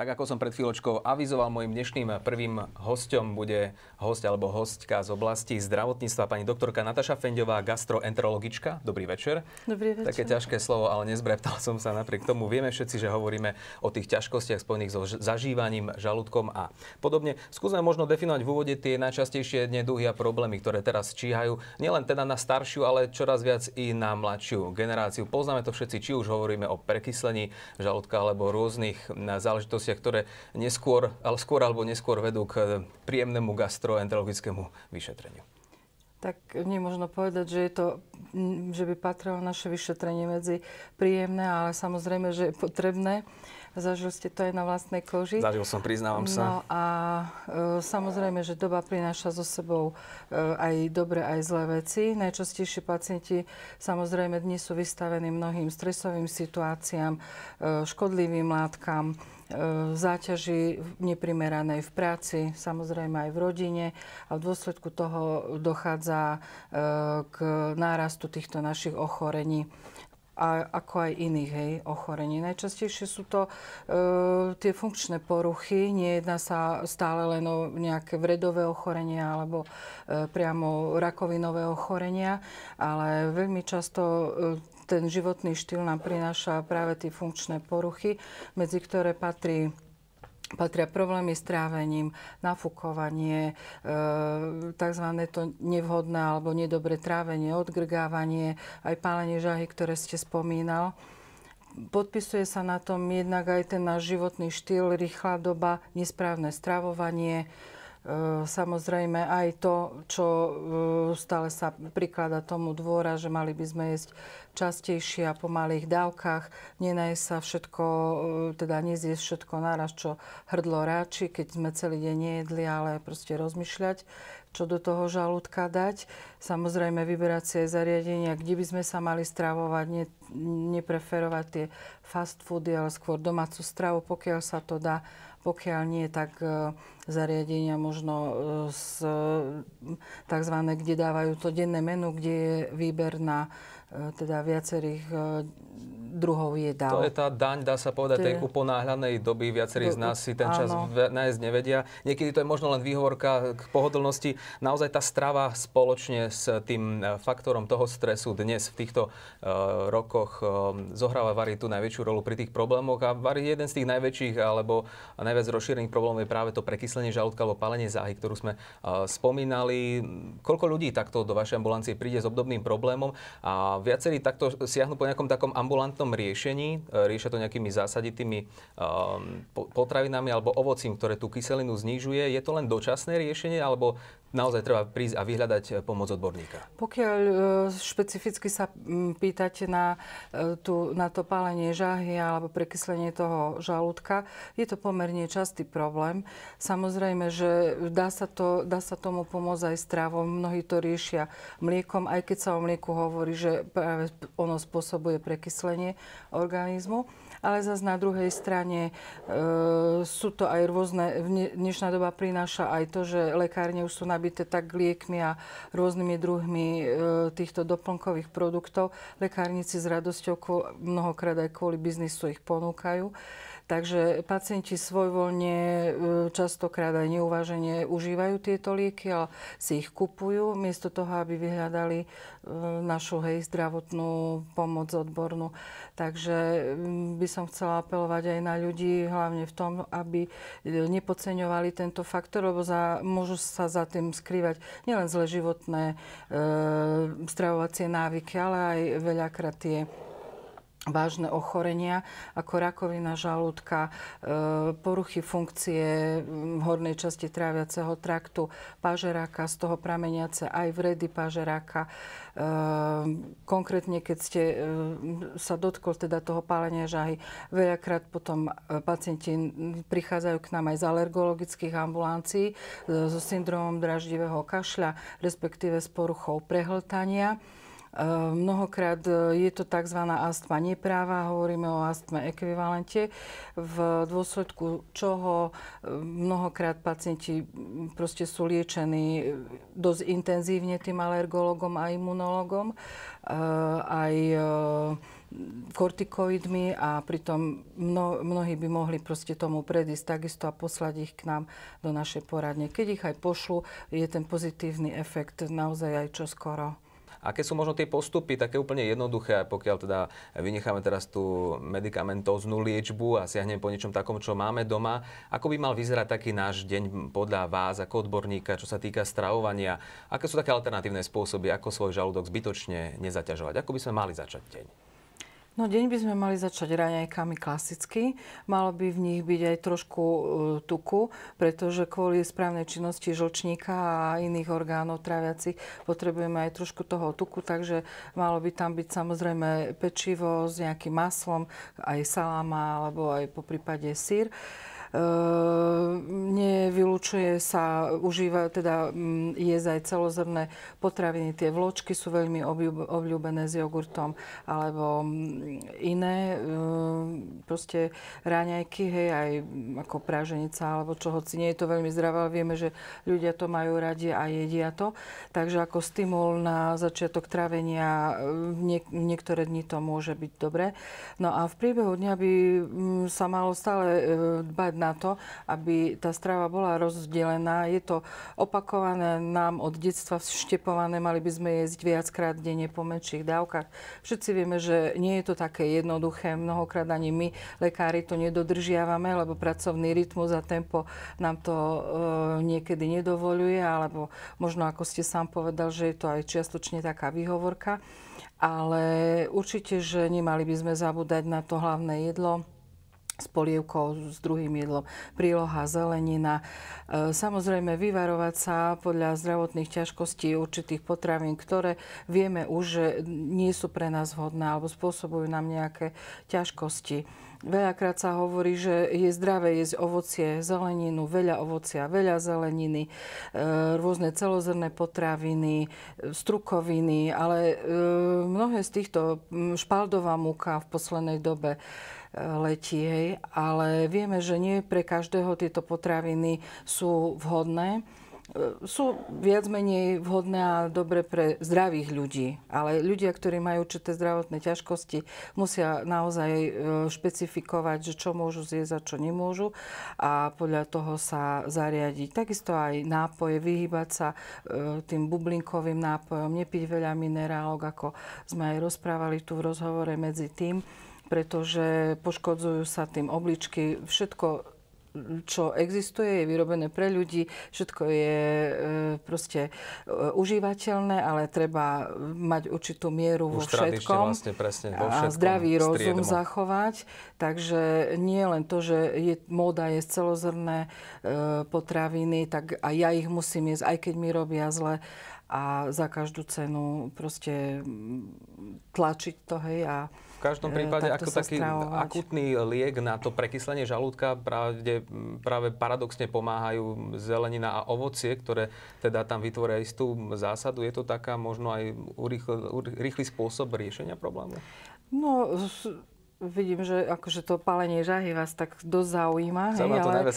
Tak ako som pred chvíľočkou avizoval, môjim dnešným prvým hostom bude host alebo hostka z oblasti zdravotníctva, pani doktorka Nataša Fendová, gastroenterologička. Dobrý večer. Dobrý večer. Také ťažké slovo, ale nezbreptal som sa napriek tomu. Vieme všetci, že hovoríme o tých ťažkostiach spojených so zažívaním, žalúdkom a podobne. Skúsme možno definovať v úvode tie najčastejšie neduhy a problémy, ktoré teraz číhajú nielen teda na staršiu, ale čoraz viac i na mladšiu generáciu. Poznáme to všetci, či už hovoríme o prekyslení žalúdka alebo rôznych záležitostiach udalostiach, ktoré neskôr, ale skôr alebo neskôr vedú k eh, príjemnému gastroenterologickému vyšetreniu. Tak možno povedať, že, je to, že by patrilo naše vyšetrenie medzi príjemné, ale samozrejme, že je potrebné. Zažil ste to aj na vlastnej koži. Zažil som, priznávam sa. No a e, samozrejme, že doba prináša so sebou e, aj dobre, aj zlé veci. Najčastejšie pacienti samozrejme dnes sú vystavení mnohým stresovým situáciám, e, škodlivým látkam, e, záťaži neprimeranej v práci, samozrejme aj v rodine a v dôsledku toho dochádza e, k nárastu týchto našich ochorení a, ako aj iných hej, ochorení. Najčastejšie sú to e, tie funkčné poruchy, nejedná sa stále len o nejaké vredové ochorenia alebo e, priamo rakovinové ochorenia, ale veľmi často e, ten životný štýl nám prináša práve tie funkčné poruchy, medzi ktoré patrí Patria problémy s trávením, nafukovanie, e, tzv. to nevhodné alebo nedobré trávenie, odgrgávanie, aj pálenie žahy, ktoré ste spomínal podpisuje sa na tom jednak aj ten náš životný štýl, rýchla doba, nesprávne stravovanie, Ehm, samozrejme aj to, čo ehm, stále sa priklada tomu dvora, že mali by sme jesť častejšie a po malých dávkach, nenajesť sa všetko, ehm, teda nezjesť všetko naraz, čo hrdlo ráči, keď sme celý deň nejedli, ale proste rozmýšľať, čo do toho žalúdka dať. Samozrejme vyberať si aj zariadenia, kde by sme sa mali stravovať, ne, nepreferovať tie fast foody, ale skôr domácu stravu, pokiaľ sa to dá. Pokiaľ nie, tak e, zariadenia možno e, z, e, tzv. kde dávajú to denné menu, kde je výber na Eh, teda viacerých eh, druhov jedál. To je tá daň, dá sa povedať, to tej je... uponáhľanej doby. Viacerí z nás si ten áno. čas nájsť nevedia. Niekedy to je možno len výhovorka k pohodlnosti. Naozaj tá strava spoločne s tým eh, faktorom toho stresu dnes v týchto uh, rokoch zohráva Vary tú najväčšiu rolu pri tých problémoch. A Vary jeden z tých najväčších alebo najviac rozšírených problémov je práve to prekyslenie žalúdka alebo palenie záhy, ktorú sme uh, spomínali. Koľko ľudí takto do vašej ambulancie príde s obdobným problémom a viacerí takto siahnu po nejakom takom ambulantnom riešení, e, riešia to nejakými zásaditými ehm, potravinami alebo ovocím, ktoré tú kyselinu znižuje. Je to len dočasné riešenie alebo naozaj treba prísť a vyhľadať e, pomoc odborníka? Pokiaľ e, špecificky sa pýtate na, e, tú, na to pálenie žahy alebo prekyslenie toho žalúdka, je to pomerne častý problém. Samozrejme, že dá sa, to, dá sa tomu pomôcť aj strávom. Mnohí to riešia mliekom, aj keď sa o mlieku hovorí, že práve ono spôsobuje prekyslenie organizmu ale zase na druhej strane e, sú to aj rôzne, dnešná doba prináša aj to, že lekárne už sú na nabité tak liekmi a rôznymi druhmi e, týchto doplnkových produktov. Lekárnici s radosťou mnohokrát aj kvôli biznisu ich ponúkajú. Takže pacienti svojvoľne, e, častokrát aj neuvaženie užívajú tieto lieky, a si ich kupujú, miesto toho, aby vyhľadali e, našu hej, zdravotnú pomoc odbornú. Takže mm, by som chcela apelovať aj na ľudí, hlavne v tom, aby e, nepodceňovali tento faktor, lebo za, môžu sa za tým skrývať nielen zle životné e, stravovacie návyky, ale aj veľakrát tie vážne ochorenia ako rakovina žalúdka, e, poruchy funkcie hornej časti tráviaceho traktu, pažeráka, z toho prameniace aj vredy pažeráka. E, konkrétne, keď ste e, sa dotkol teda toho pálenia žahy, veľakrát potom pacienti prichádzajú k nám aj z alergologických ambulancií so syndromom draždivého kašľa, respektíve s poruchou prehltania. E, mnohokrát e, je to tzv. astma nepráva, hovoríme o astme ekvivalente, v dôsledku čoho e, mnohokrát pacienti proste sú liečení dosť intenzívne tým alergologom a imunologom, aj kortikoidmi a pritom mno, mnohí by mohli proste tomu predísť takisto a poslať ich k nám do našej poradne. Keď ich aj pošlu, je ten pozitívny efekt naozaj aj čoskoro. skoro. Aké sú možno tie postupy, také úplne jednoduché, pokiaľ teda vynecháme teraz tú medicamentóznu liečbu a siahneme po niečom takom, čo máme doma. Ako by mal vyzerať taký náš deň podľa vás ako odborníka, čo sa týka stravovania? Aké sú také alternatívne spôsoby, ako svoj žalúdok zbytočne nezaťažovať? Ako by sme mali začať deň? No deň by sme mali začať raňajkami klasicky. Malo by v nich byť aj trošku e, tuku, pretože kvôli správnej činnosti žlčníka a iných orgánov traviacich potrebujeme aj trošku toho tuku, takže malo by tam byť samozrejme pečivo s nejakým maslom, aj saláma alebo aj po prípade sír. Ehm, nevylučuje sa užíva, teda mm, jesť aj celozrné potraviny. Tie vločky sú veľmi obľúbené s jogurtom alebo mm, iné ehm, proste ráňajky, hej, aj mm, ako práženica alebo čo hoci. Nie je to veľmi zdravé, ale vieme, že ľudia to majú radi a jedia to. Takže ako stimul na začiatok trávenia ehm, niektoré dni to môže byť dobré. No a v priebehu dňa by sa malo stále dbať na to, aby tá strava bola rozdelená. Je to opakované nám od detstva vštepované, mali by sme jesť viackrát denne po menších dávkach. Všetci vieme, že nie je to také jednoduché, mnohokrát ani my, lekári, to nedodržiavame, lebo pracovný rytmus a tempo nám to e, niekedy nedovoluje, alebo možno, ako ste sám povedal, že je to aj čiastočne taká výhovorka ale určite, že nemali by sme zabúdať na to hlavné jedlo, s polievkou, s druhým jedlom, príloha, zelenina. E, samozrejme, vyvarovať sa podľa zdravotných ťažkostí určitých potravín, ktoré vieme už, že nie sú pre nás vhodné alebo spôsobujú nám nejaké ťažkosti. Veľakrát sa hovorí, že je zdravé jesť ovocie, zeleninu, veľa ovocia, veľa zeleniny, e, rôzne celozrné potraviny, e, strukoviny, ale e, mnohé z týchto, špaldová múka v poslednej dobe letí, hej, ale vieme, že nie pre každého tieto potraviny sú vhodné sú viac menej vhodné a dobre pre zdravých ľudí. Ale ľudia, ktorí majú určité zdravotné ťažkosti, musia naozaj e, špecifikovať, že čo môžu zjesť a čo nemôžu a podľa toho sa zariadiť. Takisto aj nápoje, vyhybať sa e, tým bublinkovým nápojom, nepiť veľa minerálok, ako sme aj rozprávali tu v rozhovore medzi tým, pretože poškodzujú sa tým obličky, všetko čo existuje, je vyrobené pre ľudí, všetko je e, proste e, užívateľné, ale treba mať určitú mieru vo všetkom. Vlastne presne, vo všetkom a zdravý striedmo. rozum zachovať. Takže nie len to, že je, móda je celozrné e, potraviny, tak a ja ich musím jesť, aj keď mi robia zle a za každú cenu proste mm, tlačiť to, hej, a v každom e, prípade, ako taký stravovať. akutný liek na to prekyslenie žalúdka práve, práve paradoxne pomáhajú zelenina a ovocie, ktoré teda tam vytvoria istú zásadu. Je to taká možno aj rýchly spôsob riešenia problému? No, Vidím, že akože to palenie žahy vás tak dosť zaujíma. Hej, to ale... najviac.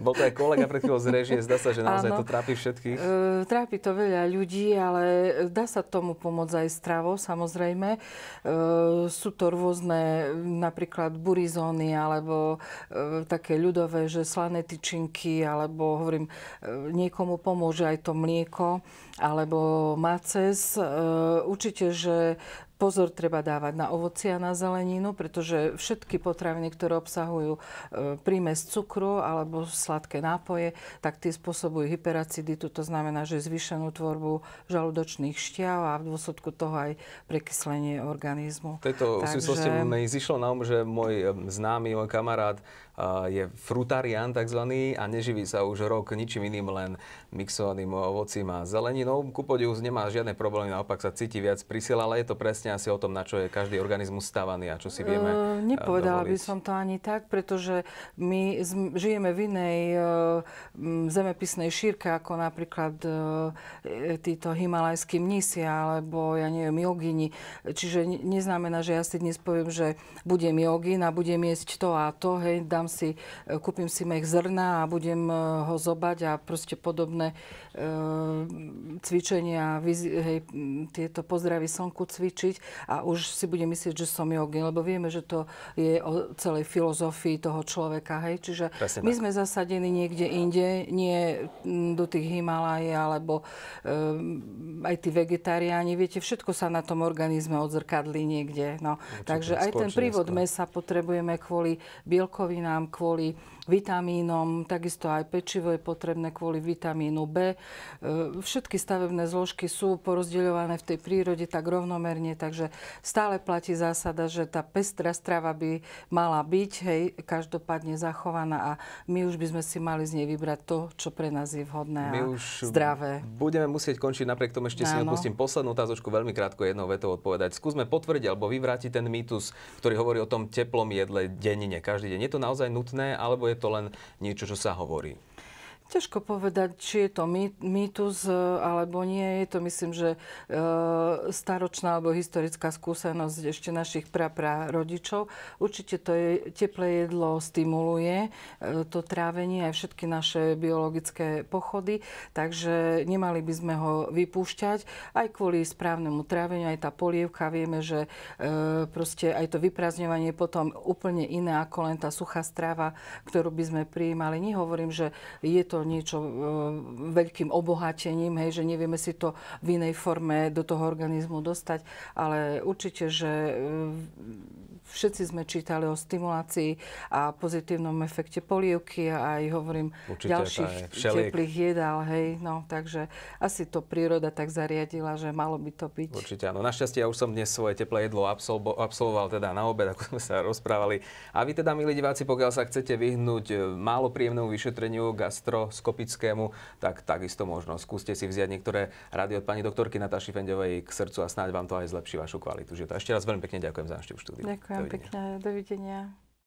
Bol to aj kolega pred chvíľou z režie. Zdá sa, že naozaj ano, to trápi všetkých. E, trápi to veľa ľudí, ale dá sa tomu pomôcť aj stravou, samozrejme. E, sú to rôzne napríklad burizóny, alebo e, také ľudové, že slané tyčinky, alebo hovorím, e, niekomu pomôže aj to mlieko, alebo maces. E, určite, že pozor treba dávať na ovoci a na zeleninu, pretože všetky potraviny, ktoré obsahujú e, prímes cukru alebo sladké nápoje, tak tie spôsobujú hyperaciditu, to znamená, že zvýšenú tvorbu žalúdočných šťav a v dôsledku toho aj prekyslenie organizmu. V tejto Takže... súvislosti mi zišlo na um, že môj e, známy, môj kamarát je frutarián tzv. a neživí sa už rok ničím iným, len mixovaným ovocím a zeleninou. Kupodius nemá žiadne problémy, naopak sa cíti viac prisiel, ale je to presne asi o tom, na čo je každý organizmus stavaný a čo si vieme uh, Nepovedala dovoliť. by som to ani tak, pretože my žijeme v inej eh, zemepisnej šírke, ako napríklad eh, títo himalajskí mnisi alebo ja neviem, jogini. Čiže neznamená, že ja si dnes poviem, že budem jogin a budem jesť to a to, hej, dám si, e, kúpim si mech zrna a budem e, ho zobať a proste podobné e, cvičenia, hej, tieto pozdravy slnku cvičiť a už si budem myslieť, že som jogin, lebo vieme, že to je o celej filozofii toho človeka. Hej. Čiže Presne my tak. sme zasadení niekde inde, nie mm, do tých Himalají alebo e, aj tí vegetariáni. Viete, všetko sa na tom organizme odzrkadlí niekde. No. Určite, no, Takže aj ten prívod mesa potrebujeme kvôli bielkovinám, nám kvôli vitamínom, takisto aj pečivo je potrebné kvôli vitamínu B. E, všetky stavebné zložky sú porozdeľované v tej prírode tak rovnomerne, takže stále platí zásada, že tá pestrá strava by mala byť, hej, každopádne zachovaná a my už by sme si mali z nej vybrať to, čo pre nás je vhodné my a už zdravé. Budeme musieť končiť, napriek tomu ešte si Áno. odpustím poslednú otázočku, veľmi krátko jednou vetou odpovedať. Skúsme potvrdiť alebo vyvrátiť ten mýtus, ktorý hovorí o tom teplom jedle denne, každý deň. Je to naozaj naozaj nutné, alebo je to len niečo, čo sa hovorí? Ťažko povedať, či je to mýtus e, alebo nie. Je to, myslím, že e, staročná alebo historická skúsenosť ešte našich rodičov. Určite to je, teplé jedlo stimuluje e, to trávenie aj všetky naše biologické pochody, takže nemali by sme ho vypúšťať. Aj kvôli správnemu tráveniu, aj tá polievka, vieme, že proste aj to vyprázdňovanie je potom úplne iné ako len tá suchá strava, ktorú by sme prijímali. Nehovorím, že je to to niečo e, veľkým obohatením, hej, že nevieme si to v inej forme do toho organizmu dostať, ale určite, že e, všetci sme čítali o stimulácii a pozitívnom efekte polievky a aj hovorím Určite, ďalších teplých jedál, hej, no takže asi to príroda tak zariadila, že malo by to byť. Určite áno. Našťastie ja už som dnes svoje teplé jedlo absolvo, absolvoval teda na obed, ako sme sa rozprávali. A vy teda, milí diváci, pokiaľ sa chcete vyhnúť e, málo príjemnému vyšetreniu gastroskopickému, tak takisto možno skúste si vziať niektoré rady od pani doktorky Nataši Fendovej k srdcu a snáď vám to aj zlepší vašu kvalitu. Že to ešte raz veľmi pekne ďakujem za návštevu štúdiu. Ďakujem. Ďakujem pekne, dovidenia.